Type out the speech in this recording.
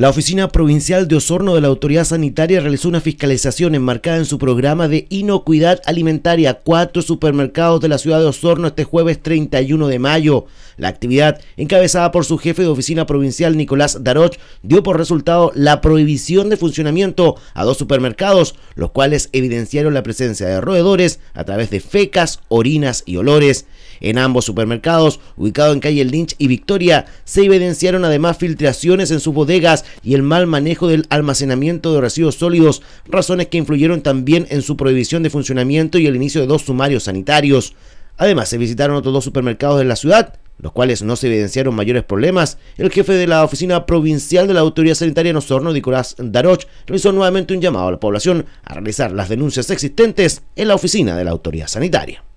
La Oficina Provincial de Osorno de la Autoridad Sanitaria realizó una fiscalización enmarcada en su programa de inocuidad alimentaria a cuatro supermercados de la ciudad de Osorno este jueves 31 de mayo. La actividad, encabezada por su jefe de oficina provincial Nicolás Daroch, dio por resultado la prohibición de funcionamiento a dos supermercados, los cuales evidenciaron la presencia de roedores a través de fecas, orinas y olores. En ambos supermercados, ubicado en calle Lynch y Victoria, se evidenciaron además filtraciones en sus bodegas y el mal manejo del almacenamiento de residuos sólidos, razones que influyeron también en su prohibición de funcionamiento y el inicio de dos sumarios sanitarios. Además, se visitaron otros dos supermercados de la ciudad, los cuales no se evidenciaron mayores problemas, el jefe de la Oficina Provincial de la Autoridad Sanitaria en Nicolás Daroch, realizó nuevamente un llamado a la población a realizar las denuncias existentes en la oficina de la Autoridad Sanitaria.